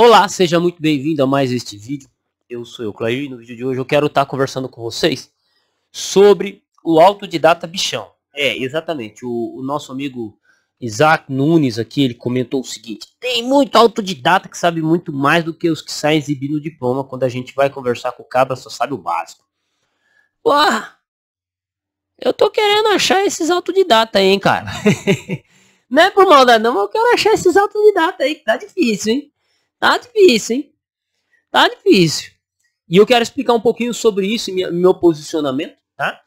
Olá, seja muito bem-vindo a mais este vídeo. Eu sou eu, Clair, e no vídeo de hoje eu quero estar conversando com vocês sobre o autodidata bichão. É, exatamente, o, o, nosso amigo Isaac Nunes aqui, ele comentou o seguinte, tem muito autodidata que sabe muito mais do que os que saem exibindo diploma quando a gente vai conversar com o cabra, só sabe o básico. Porra, eu tô querendo achar esses autodidata aí, hein, cara. não é por maldade não, mas eu quero achar esses autodidata aí, que tá difícil, hein. Tá difícil, hein? Tá difícil. E eu quero explicar um pouquinho sobre isso e meu posicionamento, tá?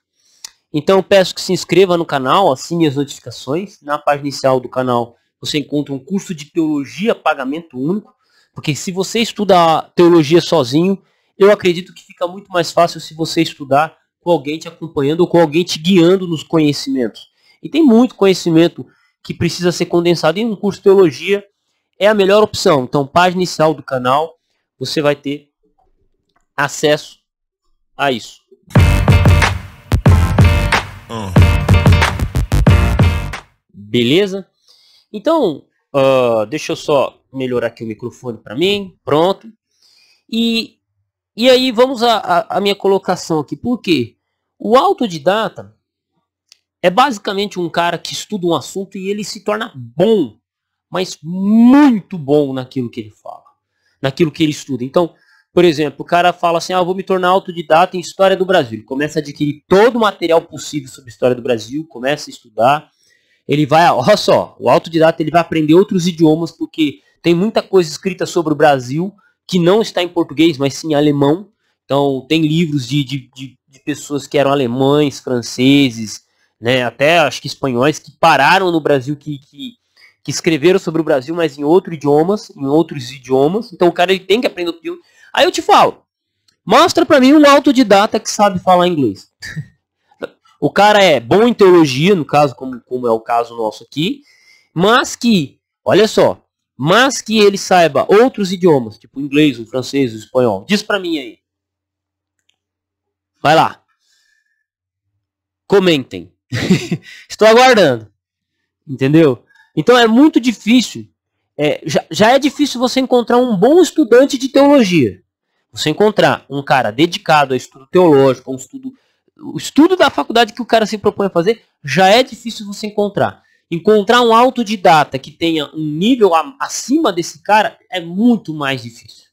Então eu peço que se inscreva no canal, assine as notificações. Na página inicial do canal você encontra um curso de teologia pagamento único. Porque se você estudar teologia sozinho, eu acredito que fica muito mais fácil se você estudar com alguém te acompanhando ou com alguém te guiando nos conhecimentos. E tem muito conhecimento que precisa ser condensado em um curso de teologia é a melhor opção. Então, página inicial do canal, você vai ter acesso a isso. Beleza? Então, uh, deixa eu só melhorar aqui o microfone para mim. Pronto. E, e aí vamos à minha colocação aqui. porque O autodidata é basicamente um cara que estuda um assunto e ele se torna bom mas muito bom naquilo que ele fala, naquilo que ele estuda. Então, por exemplo, o cara fala assim: ah, vou me tornar autodidata em história do Brasil. Começa a adquirir todo o material possível sobre história do Brasil, começa a estudar. Ele vai, olha só, o autodidata ele vai aprender outros idiomas porque tem muita coisa escrita sobre o Brasil que não está em português, mas sim em alemão. Então, tem livros de, de, de, de pessoas que eram alemães, franceses, né, até acho que espanhóis, que pararam no Brasil, que, que que escreveram sobre o Brasil, mas em outros idiomas, em outros idiomas. Então o cara ele tem que aprender outro idioma. Aí eu te falo, mostra para mim um autodidata que sabe falar inglês. o cara é bom em teologia, no caso, como, como é o caso nosso aqui, mas que, olha só, mas que ele saiba outros idiomas, tipo o inglês, o francês, o espanhol. Diz para mim aí. Vai lá. Comentem. Estou aguardando. Entendeu? Então é muito difícil. É, já, já é difícil você encontrar um bom estudante de teologia. Você encontrar um cara dedicado ao estudo teológico, ao estudo, o estudo da faculdade que o cara se propõe a fazer, já é difícil você encontrar. Encontrar um autodidata que tenha um nível acima desse cara é muito mais difícil.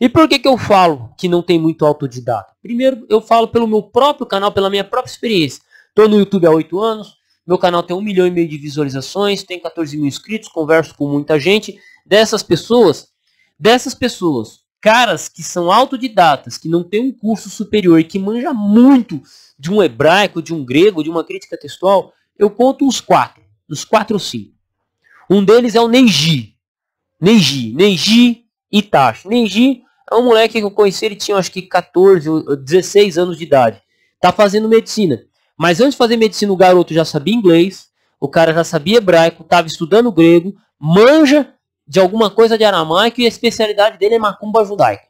E por que, que eu falo que não tem muito autodidata? Primeiro, eu falo pelo meu próprio canal, pela minha própria experiência. Estou no YouTube há oito anos, meu canal tem um milhão e meio de visualizações, tem 14 mil inscritos, converso com muita gente. Dessas pessoas, dessas pessoas, caras que são autodidatas, que não tem um curso superior, que manja muito de um hebraico, de um grego, de uma crítica textual, eu conto uns quatro, uns quatro ou cinco. Um deles é o Neiji, Neiji, Neiji Itachi. Neiji é um moleque que eu conheci, ele tinha acho que 14 ou 16 anos de idade. Tá fazendo medicina. Mas antes de fazer medicina, o garoto já sabia inglês, o cara já sabia hebraico, estava estudando grego, manja de alguma coisa de aramaico e a especialidade dele é macumba judaica.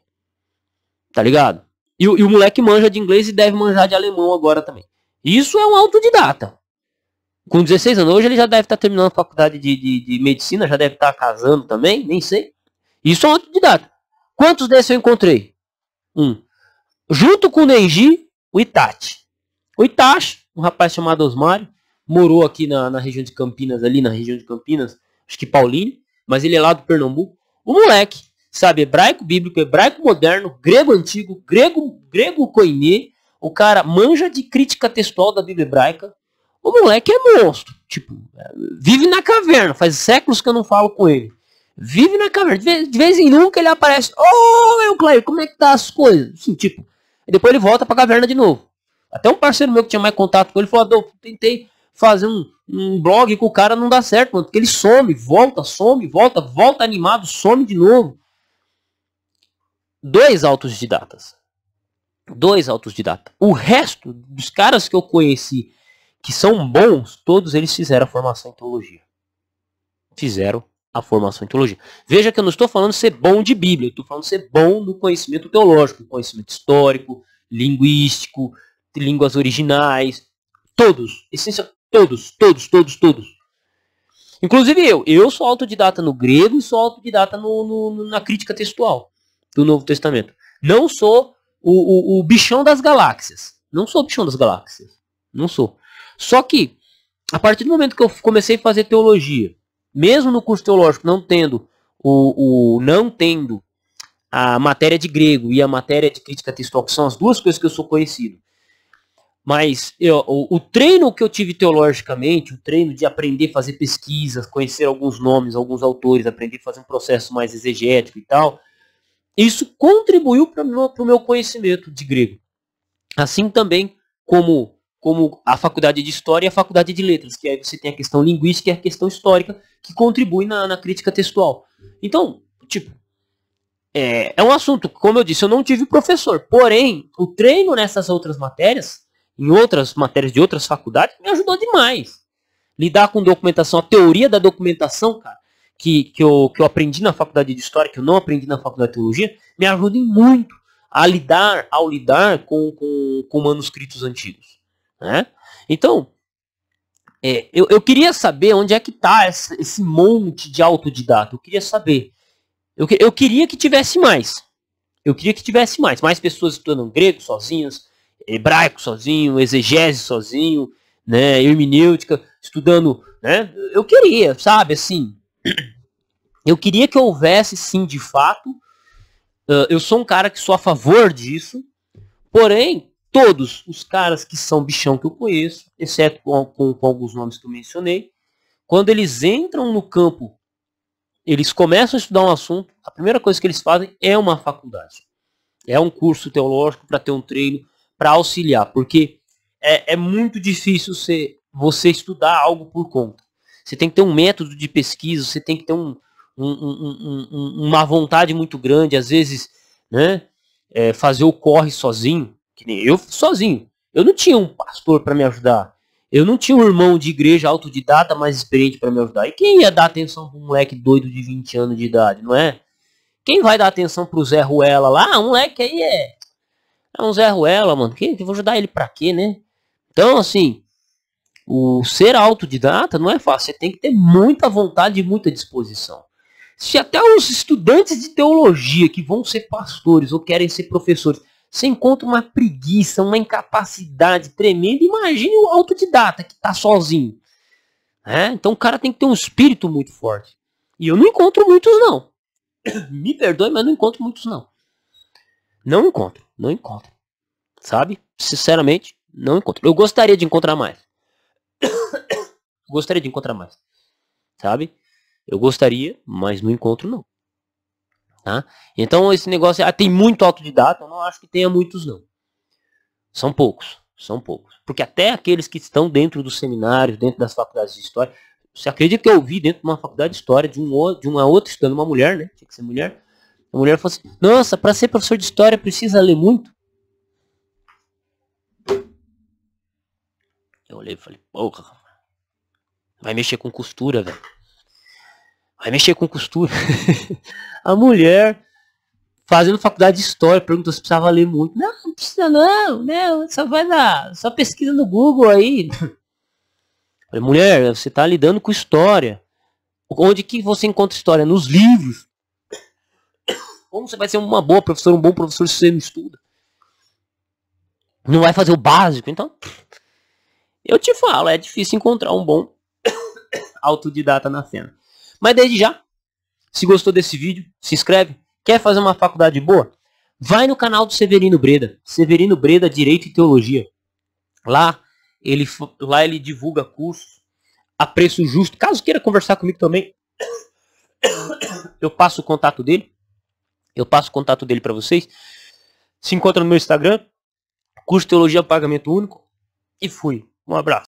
Tá ligado? E, e, o moleque manja de inglês e deve manjar de alemão agora também. Isso é um autodidata. Com 16 anos, hoje ele já deve estar tá terminando a faculdade de, de, de medicina, já deve estar tá casando também, nem sei. Isso é um autodidata. Quantos desses eu encontrei? Um. Junto com o Neji, o Itachi. O Itachi, um rapaz chamado Osmar, morou aqui na, na região de Campinas, ali na região de Campinas, acho que Paulínia, mas ele é lá do Pernambuco. O moleque sabe hebraico bíblico, hebraico moderno, grego antigo, grego, grego coine. O cara manja de crítica textual da Bíblia hebraica. O moleque é monstro. Tipo, vive na caverna. Faz séculos que eu não falo com ele. Vive na caverna. De vez, de vez em nunca ele aparece. Ô, oh, Euclair, como é que tá as coisas? Assim, tipo. E depois ele volta pra caverna de novo. Até um parceiro meu que tinha mais contato com ele falou: Adolfo, tentei fazer um, um blog com o cara, não dá certo, mano. Porque ele some, volta, some, volta, volta animado, some de novo. Dois autodidatas. Dois autodidatas. O resto dos caras que eu conheci que são bons, todos eles fizeram a formação em teologia. Fizeram a formação em teologia. Veja que eu não estou falando ser bom de Bíblia, eu estou falando ser bom no conhecimento teológico, conhecimento histórico, linguístico, línguas originais, todos, essência todos, todos, todos, todos. Inclusive eu, eu sou autodidata no grego e sou autodidata no, no na crítica textual do Novo Testamento. Não sou o, o, o bichão das galáxias. Não sou o bichão das galáxias. Não sou. Só que, a partir do momento que eu comecei a fazer teologia, mesmo no curso teológico não tendo o, o não tendo a matéria de grego e a matéria de crítica textual, que são as duas coisas que eu sou conhecido, mas eu, o, o, treino que eu tive teologicamente, o treino de aprender a fazer pesquisas, conhecer alguns nomes, alguns autores, aprender a fazer um processo mais exegético e tal, isso contribuiu para o meu conhecimento de grego. Assim também como, como a faculdade de História e a faculdade de Letras, que aí você tem a questão linguística e a questão histórica, que contribui na, na crítica textual. Então, tipo, é, é um assunto, como eu disse, eu não tive professor, porém, o treino nessas outras matérias em outras matérias de outras faculdades, me ajudou demais. Lidar com documentação, a teoria da documentação, cara, que, que, eu, que eu aprendi na faculdade de História, que eu não aprendi na faculdade de Teologia, me ajuda muito a lidar, ao lidar com, com, com manuscritos antigos. Né? Então, é, eu, eu queria saber onde é que está esse monte de autodidata. Eu queria saber. Eu, eu queria que tivesse mais. Eu queria que tivesse mais. Mais pessoas estudando grego sozinhas, hebraico sozinho, exegese sozinho, né, hermenêutica, estudando, né? Eu queria, sabe, assim, eu queria que houvesse sim, de fato. Uh, eu sou um cara que sou a favor disso. Porém, todos os caras que são bichão que eu conheço, exceto com, com, com alguns nomes que eu mencionei, quando eles entram no campo, eles começam a estudar um assunto, a primeira coisa que eles fazem é uma faculdade. É um curso teológico para ter um treino para auxiliar, porque é, é muito difícil você, você estudar algo por conta. Você tem que ter um método de pesquisa, você tem que ter um, um, um, uma vontade muito grande, às vezes, né? É, fazer o corre sozinho, que nem eu sozinho. Eu não tinha um pastor para me ajudar. Eu não tinha um irmão de igreja autodidata mais experiente para me ajudar. E quem ia dar atenção para um moleque doido de 20 anos de idade, não é? Quem vai dar atenção para o Zé Ruela lá? Ah, um moleque aí é é um Zé Ruela, mano. Que, que vou ajudar ele pra quê, né? Então, assim, o ser autodidata não é fácil. Você tem que ter muita vontade e muita disposição. Se até os estudantes de teologia que vão ser pastores ou querem ser professores, você encontra uma preguiça, uma incapacidade tremenda, imagine o autodidata que está sozinho. Né? Então o cara tem que ter um espírito muito forte. E eu não encontro muitos, não. Me perdoe, mas não encontro muitos, não. Não encontro. Não encontro. Sabe? Sinceramente, não encontro. Eu gostaria de encontrar mais. gostaria de encontrar mais. Sabe? Eu gostaria, mas não encontro não. Tá? Então esse negócio ah, tem muito autodidata, eu não acho que tenha muitos não. São poucos, são poucos. Porque até aqueles que estão dentro dos seminários, dentro das faculdades de história, você acredita que eu vi dentro de uma faculdade de história de, um, de uma outra estudando uma mulher, né? Tinha que ser mulher a mulher falou assim, nossa, para ser professor de história precisa ler muito? Eu olhei e falei, porra, vai mexer com costura, velho. Vai mexer com costura. a mulher fazendo faculdade de história, perguntou se precisava ler muito. Não, não precisa não, não, só vai na, só pesquisa no Google aí. Falei, mulher, você tá lidando com história. Onde que você encontra história? Nos livros. Como você vai ser uma boa professora, um bom professor se você não estuda? Não vai fazer o básico? Então, eu te falo, é difícil encontrar um bom autodidata na cena. Mas desde já, se gostou desse vídeo, se inscreve. Quer fazer uma faculdade boa? Vai no canal do Severino Breda. Severino Breda Direito e Teologia. Lá ele, lá ele divulga cursos a preço justo. Caso queira conversar comigo também, eu passo o contato dele. Eu passo o contato dele para vocês. Se encontra no meu Instagram, curso Teologia Pagamento Único. E fui. Um abraço.